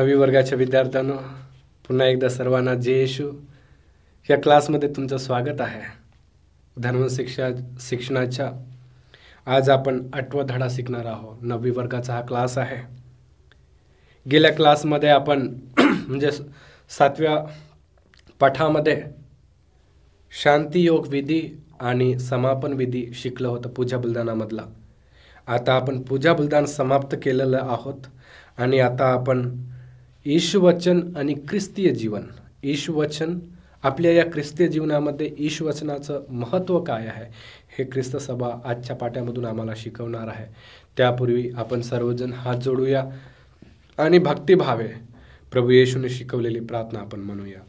नवी वर्गाच्या विद्यार्थ्यांनो पुन्हा एकदा सर्वांना जे येशू या क्लासमध्ये तुमचं स्वागत आहे धर्मशिक्षा शिक्षणाच्या आज आपण आठवा धडा शिकणार आहोत नववी वर्गाचा हा क्लास आहे गेल्या क्लासमध्ये आपण म्हणजे सातव्या पाठामध्ये शांतीयोग विधी आणि समापन विधी शिकलं होतं पूजा बुलदानामधला आता आपण पूजा बुलदान समाप्त केलेलं आहोत आणि आता आपण ईशवचन आणि ख्रिस्तीय जीवन ईशवचन आपल्या या ख्रिस्तीय जीवनामध्ये ईशवचनाचं महत्त्व काय आहे हे ख्रिस्त सभा आजच्या पाट्यामधून आम्हाला शिकवणार आहे त्यापूर्वी आपण सर्वजण हात जोडूया आणि भक्तिभावे प्रभू येशूने शिकवलेली प्रार्थना आपण म्हणूया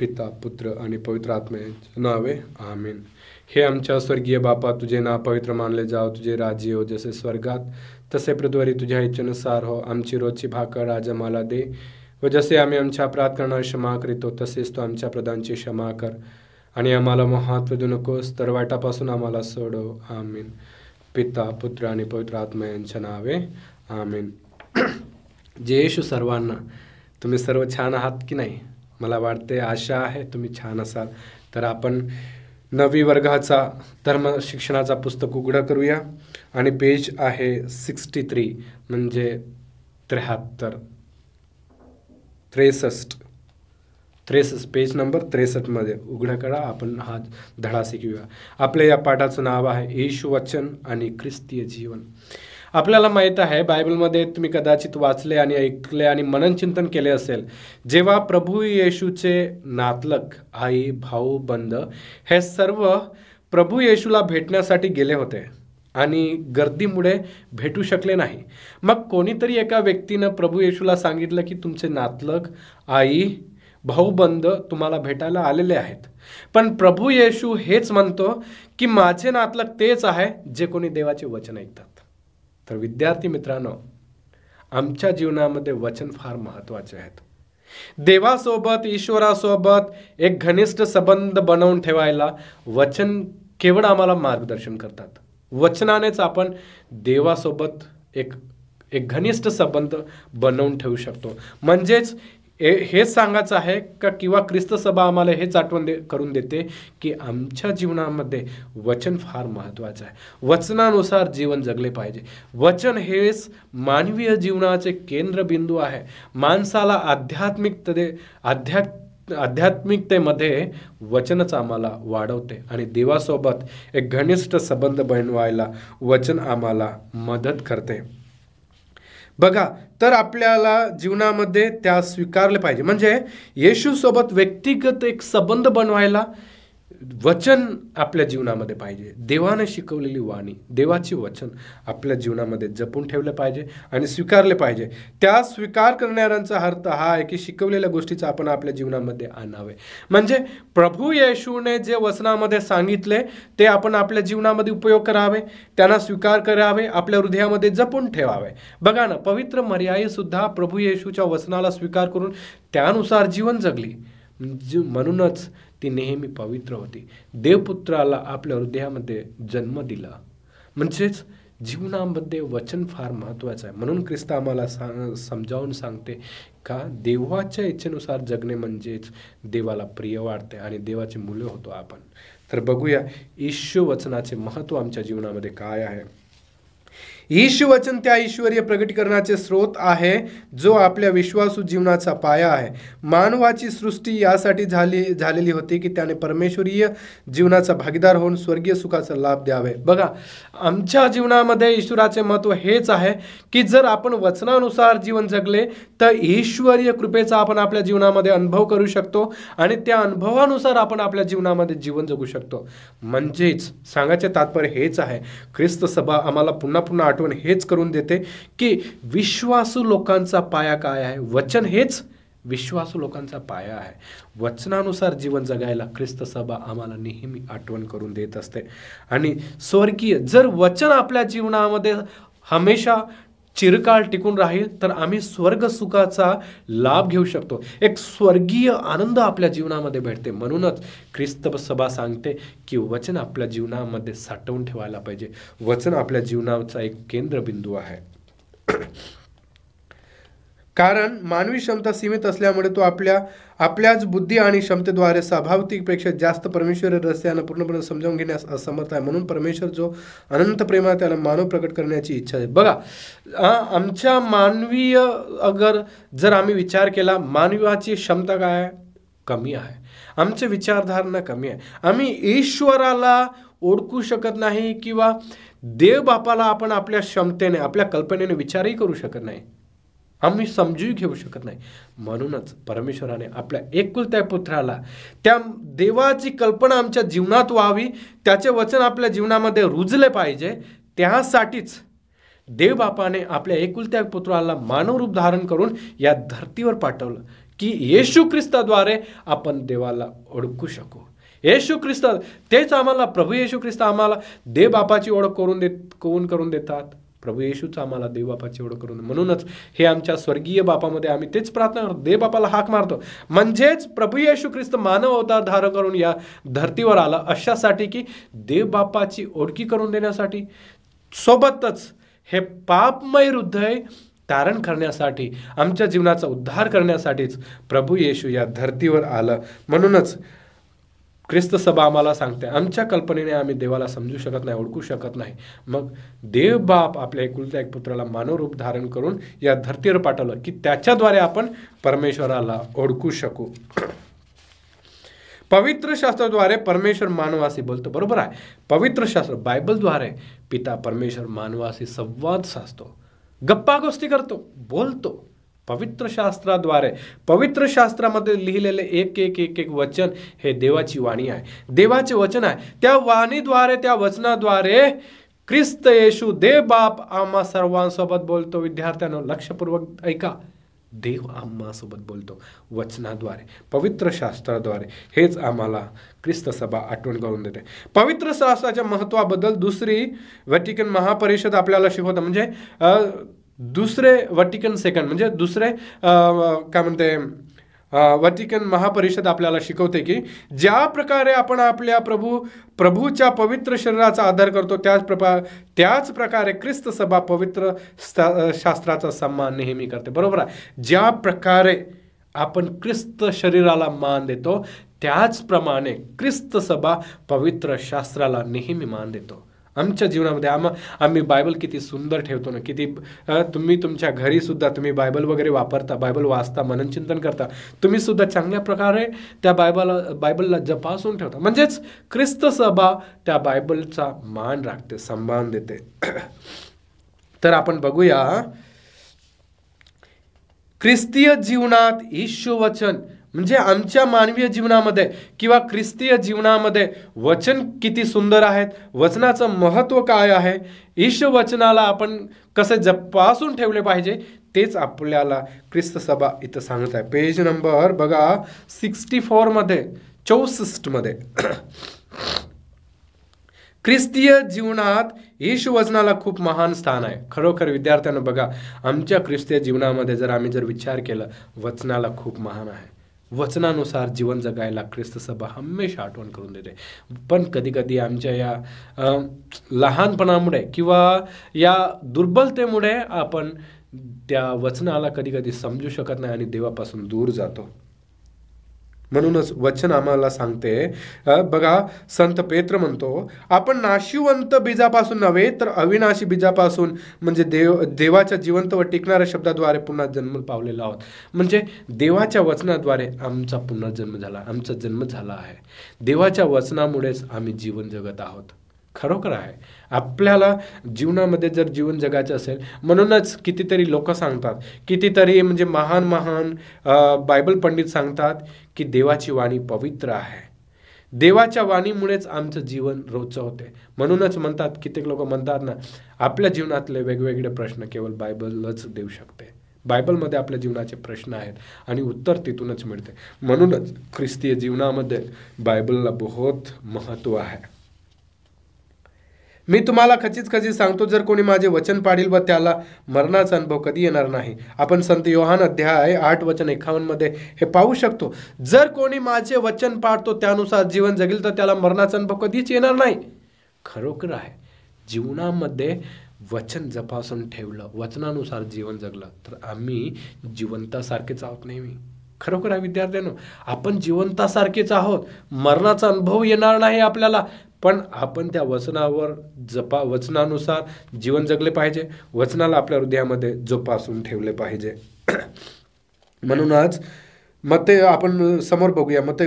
पिता पुत्र आणि पवित्र आत्म्याचे नावे आमीन हे आमच्या स्वर्गीय बापा तुझे नाव पवित्र मानले जाव तुझे राज्य हो जसे स्वर्गात तसे पृथ्वीवरी तुझ्या इच्छेनुसार हो आमची रोजची भाकर राजा दे व जसे आम्ही आमच्या अपराध करणार क्षमा करीतो तसेच तू आमच्या प्रधानची क्षमा कर आणि आम्हाला महत्व देऊ नकोस तर वाटापासून आम्हाला सोडव आमीन पिता पुत्र आणि पवित्र आत्मा यांच्या नावे आमीन येशू सर्वांना तुम्ही सर्व छान आहात की नाही मला वाटते आशा आहे तुम्ही छान असाल तर आपण नवी वर्गाचा धर्म शिक्षणाचा पुस्तक उघडा करूया आणि पेज आहे सिक्स्टी थ्री म्हणजे त्र्याहत्तर त्रेसष्ट त्रेसष्ट पेज नंबर त्रेसष्टमध्ये उघडा करा आपण हा धडा शिकूया आपल्या या पाठाचं नाव आहे येशू वचन आणि ख्रिस्तीय जीवन आपल्याला माहीत आहे बायबलमध्ये तुम्ही कदाचित वाचले आणि ऐकले आणि मनन चिंतन केले असेल जेव्हा प्रभू येशूचे नातलक आई भाऊ बंद हे सर्व प्रभू येशूला भेटण्यासाठी गेले होते आणि गर्दीमुळे भेटू शकले नाही मग कोणीतरी एका व्यक्तीनं प्रभू येशूला सांगितलं की तुमचे नातलक आई भाऊ बंद तुम्हाला भेटायला आलेले आहेत पण प्रभू येशू हेच म्हणतो की माझे नातलक तेच आहे जे कोणी देवाचे वचन ऐकतात तर विद्यार्थी मित्रांनो आमच्या जीवनामध्ये वचन फार महत्त्वाचे आहेत देवासोबत ईश्वरासोबत एक घनिष्ठ संबंध बनवून ठेवायला वचन केवळ आम्हाला मार्गदर्शन करतात वचनानेच आपण देवासोबत एक एक घनिष्ठ संबंध बनवून ठेवू शकतो म्हणजेच हे हेच सांगायचं आहे का किंवा ख्रिस्त सभा आम्हाला हेच आठवण दे करून देते की आमच्या जीवनामध्ये वचन फार महत्त्वाचं आहे वचनानुसार जीवन जगले पाहिजे वचन हेच मानवीय जीवनाचे केंद्रबिंदू आहे माणसाला आध्यात्मिकते आध्या आध्यात्मिकतेमध्ये वचनच आम्हाला वाढवते आणि देवासोबत एक घनिष्ठ संबंध बनवायला वचन आम्हाला मदत करते बघा तर आपल्याला जीवनामध्ये त्या स्वीकारले पाहिजे म्हणजे येशूसोबत व्यक्तिगत एक संबंध बनवायला वचन आपल्या जीवनामध्ये पाहिजे देवाने शिकवलेली वाणी देवाची वचन आपल्या जीवनामध्ये जपून ठेवलं पाहिजे आणि स्वीकारले पाहिजे त्या स्वीकार करणाऱ्यांचा अर्थ हा आहे की शिकवलेल्या गोष्टीचा आपण आपल्या जीवनामध्ये आणावे म्हणजे प्रभू येशूने जे वचनामध्ये सांगितले ते आपण आपल्या जीवनामध्ये उपयोग करावे त्यांना स्वीकार करावे आपल्या हृदयामध्ये जपून ठेवावे बघा ना पवित्र सुद्धा प्रभू येशूच्या वचनाला स्वीकार करून त्यानुसार जीवन जगली म्हणजे म्हणूनच ती नेहमी पवित्र होती देवपुत्राला आपल्या हृदयामध्ये जन्म दिला म्हणजेच जीवनामध्ये वचन फार महत्त्वाचं आहे म्हणून ख्रिस्त आम्हाला सां समजावून सांगते का देवाच्या इच्छेनुसार जगणे म्हणजेच देवाला प्रिय वाढते आणि देवाचे मुले होतो आपण तर बघूया ईश्व वचनाचे महत्त्व आमच्या जीवनामध्ये काय आहे ईश्वचन त्या ईश्वरीय प्रगटीकरणाचे स्रोत आहे जो आपल्या विश्वासू जीवनाचा पाया आहे मानवाची सृष्टी यासाठी झाली झालेली होती की त्याने परमेश्वरीय जीवनाचा भागीदार होऊन स्वर्गीय सुखाचा लाभ द्यावे बघा आमच्या जीवनामध्ये ईश्वराचे महत्व हेच आहे की जर आपण वचनानुसार जीवन जगले तर ईश्वरीय कृपेचा आपण आपल्या जीवनामध्ये अनुभव करू शकतो आणि त्या अनुभवानुसार आपण आपल्या जीवनामध्ये जीवन जगू शकतो म्हणजेच सांगायचे तात्पर्य हेच आहे ख्रिस्त सभा आम्हाला पुन्हा पुन्हा आठ आठवण हेच करून देते की विश्वासू लोकांचा पाया काय आहे वचन हेच विश्वासू लोकांचा पाया आहे वचनानुसार जीवन जगायला ख्रिस्त सभा आम्हाला नेहमी आठवण करून देत असते आणि स्वर्गीय जर वचन आपल्या जीवनामध्ये हमेशा चिरकाळ टिकून राहील तर आम्ही स्वर्ग सुखाचा लाभ घेऊ शकतो एक स्वर्गीय आनंद आपल्या जीवनामध्ये भेटते म्हणूनच ख्रिस्त सभा सांगते की वचन आपल्या जीवनामध्ये साठवून ठेवायला पाहिजे वचन आपल्या जीवनाचा एक केंद्रबिंदू आहे कारण मानवी क्षमता सीमित असल्यामुळे तो आपल्या आपल्याच बुद्धी आणि क्षमतेद्वारे स्वाभाविकपेक्षा जास्त परमेश्वर रस्त्याने पूर्णपणे समजावून घेण्यास असमर्थ आहे म्हणून परमेश्वर जो अनंत प्रेमा त्याला मानव प्रकट करण्याची इच्छा आहे बघा आमच्या मानवीय अगर जर आम्ही विचार केला मानवाची क्षमता काय आहे कमी आहे आमचे विचारधारणा कमी आहे आम्ही ईश्वराला ओळखू शकत नाही किंवा देवबापाला आपण आपल्या क्षमतेने आपल्या कल्पनेने विचारही करू शकत नाही आम्ही समजूही घेऊ शकत नाही म्हणूनच परमेश्वराने आपल्या एकुलत्या पुत्राला त्या देवाची कल्पना आमच्या जीवनात व्हावी त्याचे वचन आपल्या जीवनामध्ये रुजले पाहिजे त्यासाठीच देवबापाने आपल्या एकुलत्या पुत्राला मानवरूप धारण करून या धर्तीवर पाठवलं की येशू ख्रिस्ताद्वारे आपण देवाला ओळखू शकू येशू ख्रिस्त तेच आम्हाला प्रभू येशू ख्रिस्त आम्हाला देवबापाची ओळख करून देत कोण करून देतात प्रभू येशूच आम्हाला देवबापाची एवढं करून म्हणूनच हे आमच्या स्वर्गीय बापामध्ये आम्ही तेच प्रार्थना करतो देवबापाला हाक मारतो म्हणजेच प्रभू येशू ख्रिस्त मानव अवतार धार करून या धर्तीवर आला अशासाठी की देवबापाची ओळखी करून देण्यासाठी सोबतच हे पापमय हृदय तारण करण्यासाठी आमच्या जीवनाचा उद्धार करण्यासाठीच प्रभू येशू या धर्तीवर आलं म्हणूनच ख्रिस्त सभा आम्हाला सांगते आमच्या कल्पनेने आम्ही देवाला समजू शकत नाही ओळखू शकत नाही मग देव बाप आपल्या एकुलत्या एक पुत्राला मानवरूप धारण करून या धर्तीवर पाठवलं की त्याच्याद्वारे आपण परमेश्वराला ओळखू शकू पवित्र शास्त्राद्वारे परमेश्वर मानवासी बोलतो बरोबर आहे पवित्र शास्त्र बायबलद्वारे पिता परमेश्वर मानवासी संवाद साधतो गप्पा गोष्टी करतो बोलतो पवित्र शास्त्राद्वारे पवित्र शास्त्रामध्ये लिहिलेले एक एक एक एक वचन हे देवाची वाणी आहे देवाचे वचन आहे त्या वाणीद्वारे त्या वचनाद्वारे ख्रिस्त येशू देव बाप आम्हा सर्वांसोबत बोलतो विद्यार्थ्यांना लक्षपूर्वक ऐका देव आम्हासोबत बोलतो वचनाद्वारे पवित्र शास्त्राद्वारे हेच आम्हाला ख्रिस्त सभा आठवण करून देते पवित्र शास्त्राच्या महत्त्वाबद्दल दुसरी व्हॅटिकन महापरिषद आपल्याला शिकवतं म्हणजे दुसरे वटिकन सेकंड म्हणजे दुसरे काय म्हणते वटिकन महापरिषद आपल्याला शिकवते की ज्या प्रकारे आपण आपल्या प्रभू प्रभूच्या पवित्र शरीराचा आधार करतो त्याच प्रपा त्याच प्रकारे ख्रिस्त सभा पवित्र शास्त्राचा सन्मान नेहमी करते बरोबर आहे ज्या प्रकारे आपण ख्रिस्त शरीराला मान देतो त्याचप्रमाणे ख्रिस्त सभा पवित्र शास्त्राला नेहमी मान देतो आमच्या जीवनामध्ये आम आम्ही बायबल किती सुंदर ठेवतो ना किती तुम्ही तुमच्या सुद्धा तुम्ही बायबल वगैरे वापरता बायबल वाचता मननचिंतन करता तुम्ही सुद्धा चांगल्या प्रकारे त्या बायबल बायबलला जपासून ठेवता म्हणजेच ख्रिस्त सभा त्या बायबलचा मान राखते सन्मान देते तर आपण बघूया ख्रिस्तीय जीवनात ईश्ववचन म्हणजे आमच्या मानवीय जीवनामध्ये किंवा ख्रिस्तीय जीवनामध्ये वचन किती सुंदर आहेत वचनाचं महत्त्व काय आहे ईशवचनाला आपण कसे जपासून ठेवले पाहिजे तेच आपल्याला ख्रिस्त सभा इथं सांगत आहे पेज नंबर बघा सिक्स्टी फोरमध्ये चौसष्टमध्ये ख्रिस्तीय जीवनात ईशवचनाला वचनाला खूप महान स्थान आहे खरोखर विद्यार्थ्यांना बघा आमच्या ख्रिस्तीय जीवनामध्ये जर आम्ही जर विचार केला वचनाला खूप महान आहे वचनानुसार जीवन जगायला ख्रिस्त सभा हमेशा आठवण करून देते पण कधीकधी आमच्या या लहानपणामुळे किंवा या दुर्बलतेमुळे आपण त्या वचनाला कधी कधी समजू शकत नाही आणि देवापासून दूर जातो म्हणूनच वचन आम्हाला सांगते बघा संत पेत्र म्हणतो आपण नाशिवंत बीजापासून नव्हे तर अविनाशी बीजापासून म्हणजे देव देवाच्या जिवंत व टिकणाऱ्या शब्दाद्वारे पुन्हा जन्म पावलेला आहोत म्हणजे देवाच्या वचनाद्वारे आमचा पुन्हा जन्म झाला आमचा जन्म झाला आहे देवाच्या वचनामुळेच आम्ही जीवन जगत आहोत खरोखर आहे आपल्याला जीवनामध्ये जर जीवन जगायचं असेल म्हणूनच कितीतरी लोक सांगतात कितीतरी म्हणजे महान महान बायबल पंडित सांगतात की देवाची वाणी पवित्र आहे देवाच्या वाणीमुळेच आमचं जीवन रोजचं होते म्हणूनच म्हणतात कित्येक लोक म्हणतात ना आपल्या जीवनातले वेगवेगळे प्रश्न केवळ बायबलच देऊ शकते बायबलमध्ये आपल्या जीवनाचे प्रश्न आहेत आणि उत्तर तिथूनच मिळते म्हणूनच ख्रिस्तीय जीवनामध्ये बायबलला बहुत महत्त्व आहे मी तुम्हाला खचित खचित सांगतो जर कोणी माझे वचन पाडील व त्याला मरणाचा अनुभव कधी येणार नाही आपण संत योहान अध्याय आठ वचन मध्ये हे पाहू शकतो जर कोणी माझे वचन पाडतो त्यानुसार जीवन जगेल तर त्याला मरणाचा अनुभव कधीच येणार नाही खरोखर आहे जीवनामध्ये वचन जपासून ठेवलं वचनानुसार जीवन जगलं तर आम्ही जिवंतासारखेच आहोत नेहमी खरोखर आहे विद्यार्थ्यांनो आपण जिवंतासारखेच आहोत मरणाचा अनुभव येणार नाही आपल्याला पण आपण त्या वचनावर जपा वचनानुसार जीवन जगले पाहिजे वचनाला आपल्या हृदयामध्ये जोपासून ठेवले पाहिजे म्हणूनच मते आपण समोर बघूया मते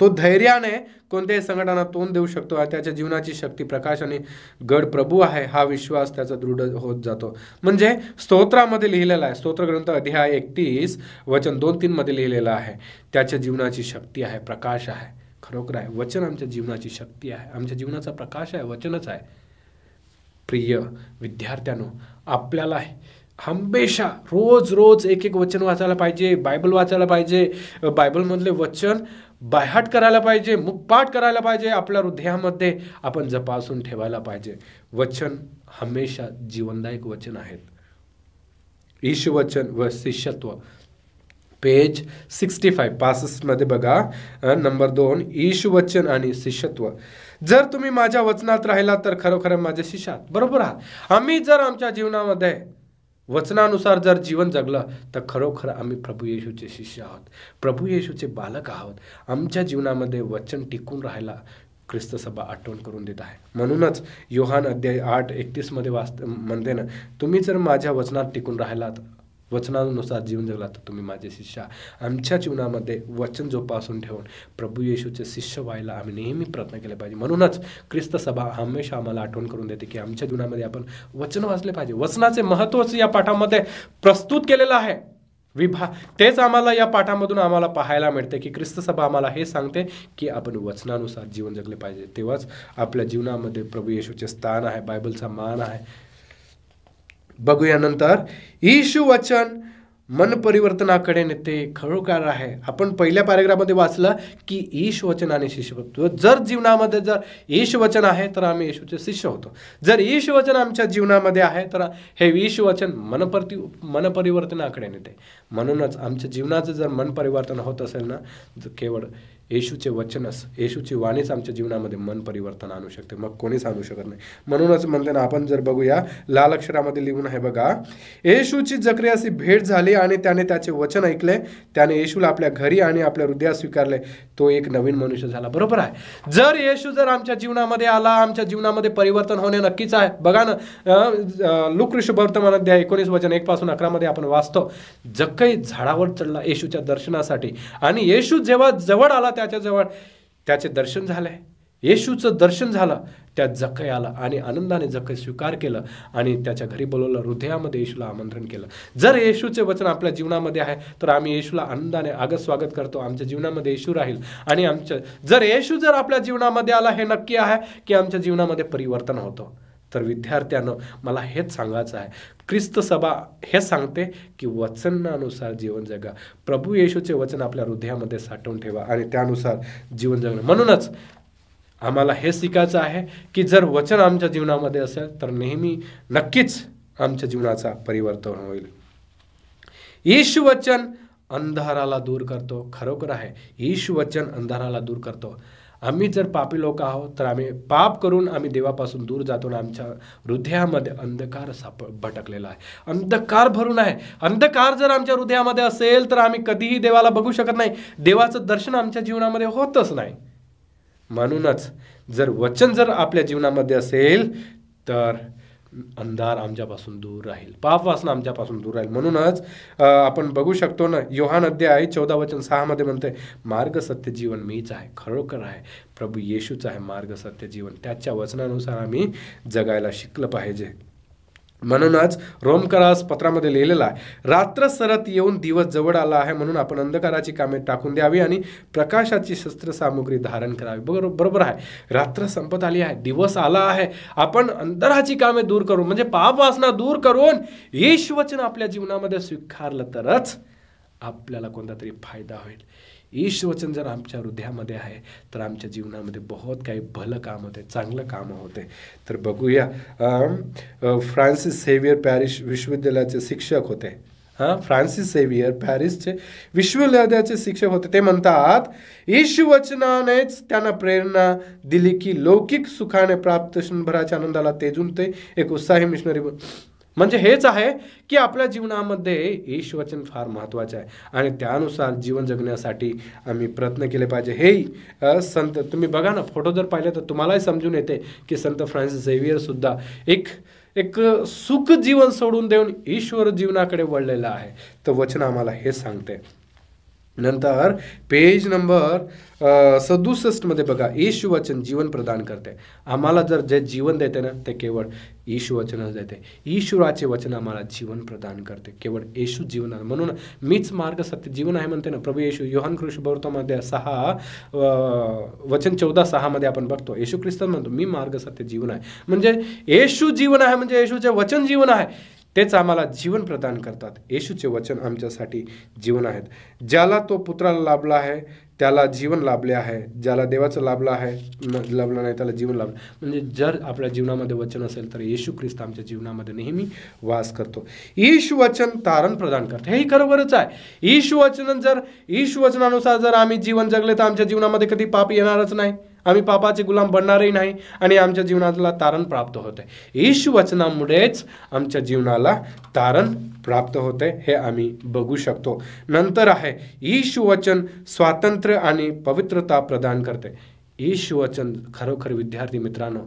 तो धैर्याने कोणत्याही संघटना तोंड देऊ शकतो त्याच्या जीवनाची शक्ती प्रकाश आणि गड प्रभू आहे हा विश्वास त्याचा दृढ होत जातो म्हणजे स्तोत्रामध्ये लिहिलेला आहे स्तोत्रग्रंथ अध्याय एकतीस वचन दोन तीनमध्ये लिहिलेला आहे त्याच्या जीवनाची शक्ती आहे प्रकाश आहे खरोखर आहे वचन आमच्या जीवनाची शक्ती आहे आमच्या जीवनाचा प्रकाश आहे वचनच आहे प्रिय विद्यार्थ्यानो आपल्याला हमेशा रोज रोज एक एक वचन वाचायला पाहिजे बायबल वाचायला पाहिजे बायबलमधले वचन बायहाट करायला पाहिजे मुखपाठ करायला पाहिजे आपल्या हृदयामध्ये आपण जपासून ठेवायला पाहिजे वचन हमेशा जीवनदायक वचन आहेत ईशवचन व शिष्यत्व पेज सिक्स्टी फाय पासष्टमध्ये बघा नंबर दोन वचन आणि शिष्यत्व जर तुम्ही माझ्या वचनात राहिलात तर खरोखर माझ्या शिष्यात बरोबर आहात आम्ही जर आमच्या जीवनामध्ये वचनानुसार जर जीवन जगलं तर खरोखर आम्ही प्रभू येशूचे शिष्य आहोत प्रभू येशूचे बालक आहोत आमच्या जीवनामध्ये वचन टिकून राहायला सभा आठवण करून देत आहे म्हणूनच योहान अध्याय आठ एकतीसमध्ये वाच म्हणते ना तुम्ही जर माझ्या वचनात टिकून राहिलात वचनानुसार जीवन जगला तर तुम्ही माझे शिष्य आमच्या जीवनामध्ये वचन जोपासून ठेवून प्रभू येशूचे शिष्य व्हायला आम्ही नेहमी प्रयत्न केले पाहिजे म्हणूनच ख्रिस्त सभा हमेशा आम्हाला आठवण करून देते की आमच्या जीवनामध्ये आपण वचन वाचले पाहिजे वचनाचे महत्त्वच या पाठामध्ये प्रस्तुत केलेलं आहे विभा तेच आम्हाला या पाठामधून आम्हाला पाहायला मिळते की ख्रिस्तसभा आम्हाला हे सांगते की आपण वचनानुसार जीवन जगले पाहिजे तेव्हाच आपल्या जीवनामध्ये प्रभू येशूचे स्थान आहे बायबलचा मान आहे बघूया नंतर ईशू वचन मन परिवर्तनाकडे नेते खरोखर आहे आपण पहिल्या पॅरेग्राफमध्ये वाचलं की ईश वचन आणि शिष्यभक्ती जर जीवनामध्ये जर ईश वचन आहे तर आम्ही येशूचे शिष्य होतो जर ईश वचन आमच्या जीवनामध्ये आहे तर हे ईश वचन मनपरती मनपरिवर्तनाकडे नेते म्हणूनच आमच्या जीवनाचं जर मन परिवर्तन होत असेल ना केवळ येशूचे वचनच येशूची वाणीच आमच्या जीवनामध्ये मन परिवर्तन आणू शकते मग कोणीच आणू शकत नाही म्हणूनच म्हणते ना आपण जर बघूया लाल अक्षरामध्ये लिहून आहे बघा येशूची जक्रियाशी भेट झाली आणि त्याने त्याचे वचन ऐकले त्याने येशूला आपल्या घरी आणि आपल्या हृदयात स्वीकारले तो एक नवीन मनुष्य झाला बरोबर आहे जर येशू जर आमच्या जीवनामध्ये आला आमच्या जीवनामध्ये परिवर्तन होणे नक्कीच आहे बघा ना लुकृष्ण वर्तमान अध्याय एकोणीस वचन एक पासून अकरामध्ये आपण वाचतो जक्कई झाडावर चढला येशूच्या दर्शनासाठी आणि येशू जेव्हा जवळ आला त्याच्याजवळ त्याचे दर्शन झालं आहे येशूचं दर्शन झालं त्या जख आला आणि आनंदाने जख स्वीकार केलं आणि त्याच्या घरी बोलवलं हृदयामध्ये येशूला आमंत्रण केलं जर येशूचे वचन आपल्या जीवनामध्ये आहे तर आम्ही येशूला आनंदाने आग स्वागत करतो आमच्या जीवनामध्ये येशू राहील आणि आमच्या जर येशू जर आपल्या जीवनामध्ये आला हे नक्की आहे की आमच्या जीवनामध्ये परिवर्तन होतं तर विद्यार्थ्यानं मला हेच सांगायचं आहे ख्रिस्त सभा हे सांगते की वचनानुसार जीवन जगा प्रभू येशूचे वचन आपल्या हृदयामध्ये साठवून ठेवा आणि त्यानुसार जीवन जगणं म्हणूनच आम्हाला हे शिकायचं आहे की जर वचन आमच्या जीवनामध्ये असेल तर नेहमी नक्कीच आमच्या जीवनाचा परिवर्तन होईल येशू वचन अंधाराला दूर करतो खरोखर आहे येशू वचन अंधाराला दूर करतो आम्ही जर पापी लोक आहोत तर आम्ही पाप करून आम्ही देवापासून दूर जातो आणि आमच्या हृदयामध्ये अंधकार साप भटकलेला आहे अंधकार भरून आहे अंधकार जर आमच्या हृदयामध्ये असेल तर आम्ही कधीही देवाला बघू शकत नाही देवाचं दर्शन आमच्या जीवनामध्ये होतच नाही म्हणूनच जर वचन जर आपल्या जीवनामध्ये असेल तर अंधार आमच्यापासून दूर राहील पाप वासना आमच्यापासून दूर राहील म्हणूनच आपण बघू शकतो ना योहान अध्याय चौदा वचन मध्ये म्हणते मार्ग सत्य जीवन मीच आहे खरोखर आहे प्रभू येशूच आहे मार्ग सत्य जीवन त्याच्या वचनानुसार आम्ही जगायला शिकलं पाहिजे म्हणूनच रोमकरास पत्रामध्ये लिहिलेला आहे रात्र सरत येऊन दिवस जवळ आला आहे म्हणून आपण अंधकाराची कामे टाकून द्यावी आणि प्रकाशाची शस्त्रसामुग्री धारण करावी बरोबर बरोबर आहे रात्र संपत आली आहे दिवस आला आहे आपण अंधराची कामे दूर करून म्हणजे पाप दूर करून यश वचन आपल्या जीवनामध्ये स्वीकारलं तरच आपल्याला कोणता तरी फायदा होईल ईश्वचन जर आमच्या हृदयामध्ये आहे तर आमच्या जीवनामध्ये बहुत काही भलं काम होते चांगलं काम होते तर बघूया फ्रान्सिस सेवियर पॅरिस विश्वविद्यालयाचे शिक्षक होते हां फ्रान्सिस सेवियर पॅरिसचे विश्वविद्यालयाचे शिक्षक होते ते म्हणतात ईश्वचनानेच त्यांना प्रेरणा दिली की लौकिक सुखाने प्राप्त क्षणभराच्या आनंदाला तेजून ते एक उत्साही मिशनरी म्हणजे हेच आहे की आपल्या जीवनामध्ये ईश्वचन फार महत्वाचं आहे आणि त्यानुसार जीवन जगण्यासाठी आम्ही प्रयत्न केले पाहिजे हेही संत तुम्ही बघा ना फोटो जर पाहिले तर तुम्हालाही समजून येते की संत फ्रान्सिस सुद्धा एक एक सुख जीवन सोडून देऊन ईश्वर जीवनाकडे वळलेला आहे तर वचन आम्हाला हे सांगते नंतर पेज नंबर सदुसष्टमध्ये बघा ईशुवचन जीवन प्रदान करते आम्हाला जर जे जीवन देते ना ते केवळ ईशुवचनच देते ईश्वराचे वचन आम्हाला जीवन प्रदान करते केवळ येशू जीवन आहे म्हणून मीच मार्ग सत्य जीवन आहे म्हणते ना प्रभू येशू योहान कृष्ण भरतामध्ये सहा वचन चौदा सहामध्ये आपण बघतो येशू ख्रिस्तन म्हणतो मी मार्ग सत्य जीवन आहे म्हणजे येशू जीवन आहे म्हणजे येशूचे वचन जीवन आहे तेच आम्हाला जीवन प्रदान करतात येशूचे वचन आमच्यासाठी जीवन आहेत ज्याला तो पुत्राला लाभला आहे त्याला जीवन लाभले आहे ज्याला देवाचं लाभलं आहे लाभलं नाही त्याला जीवन लाभलं म्हणजे जर आपल्या जीवनामध्ये वचन असेल तर येशू ख्रिस्त आमच्या जीवनामध्ये नेहमी वास करतो ईशुवचन वचन तारण प्रदान करते हे खरोबरच आहे ईशुवचन वचन जर ईशू वचनानुसार जर आम्ही जीवन जगले तर आमच्या जीवनामध्ये कधी पाप येणारच नाही आम्ही पापाचे गुलाम बनणारही नाही आणि आमच्या जीवनाला तारण प्राप्त होते ईश वचनामुळेच आमच्या जीवनाला तारण प्राप्त होते हे आम्ही बघू शकतो नंतर आहे ईश वचन स्वातंत्र्य आणि पवित्रता प्रदान करते ईश वचन खरोखर विद्यार्थी मित्रांनो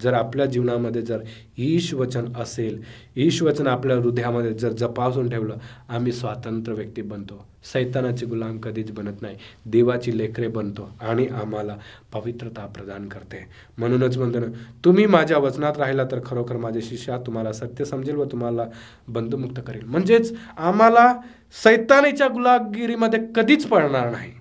जर आपल्या जीवनामध्ये जर ईशवचन असेल ईशवचन आपल्या हृदयामध्ये जर जपासून ठेवलं आम्ही स्वातंत्र्य व्यक्ती बनतो सैतानाचे गुलाम कधीच बनत नाही देवाची लेकरे बनतो आणि आम्हाला पवित्रता प्रदान करते म्हणूनच म्हणतो ना तुम्ही माझ्या वचनात राहिला तर खरोखर माझे शिष्या तुम्हाला सत्य समजेल व तुम्हाला बंधुमुक्त करेल म्हणजेच आम्हाला सैतानीच्या गुलागिरीमध्ये कधीच पडणार नाही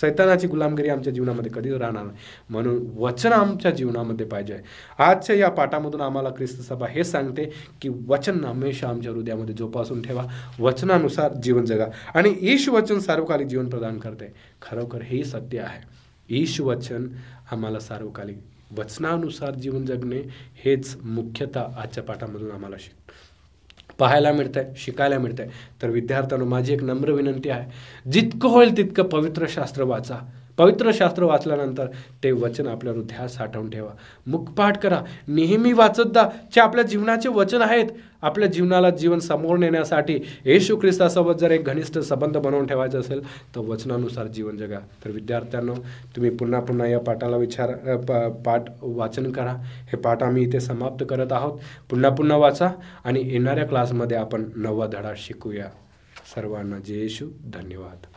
सैतानाची गुलामगिरी आमच्या जीवनामध्ये कधी राहणार नाही म्हणून वचन आमच्या जीवनामध्ये पाहिजे आजच्या या पाठामधून आम्हाला ख्रिस्त सभा हे सांगते की वचन हमेशा आमच्या हृदयामध्ये जोपासून ठेवा वचनानुसार जीवन जगा आणि ईश वचन सार्वकालिक जीवन प्रदान करते खरोखर हे सत्य आहे ईश वचन आम्हाला सार्वकालिक वचनानुसार जीवन जगणे हेच मुख्यतः आजच्या पाठामधून आम्हाला शिक पाहायला मिळतं शिकायला मिळतं आहे तर विद्यार्थ्यांना माझी एक नम्र विनंती आहे जितकं होईल तितकं पवित्र शास्त्र वाचा पवित्र शास्त्र वाचल्यानंतर ते वचन आपल्या हृदयात साठवून ठेवा मुखपाठ करा नेहमी वाचत जा जे आपल्या जीवनाचे वचन आहेत आपल्या जीवनाला जीवन समोर नेण्यासाठी येशू ख्रिस्तासोबत जर एक घनिष्ठ संबंध बनवून ठेवायचा असेल तर वचनानुसार जीवन जगा तर विद्यार्थ्यांनो तुम्ही पुन्हा पुन्हा या पाठाला विचार पाठ वाचन करा हे पाठ आम्ही इथे समाप्त करत आहोत पुन्हा पुन्हा वाचा आणि येणाऱ्या क्लासमध्ये आपण नवा धडा शिकूया सर्वांना जय येशू धन्यवाद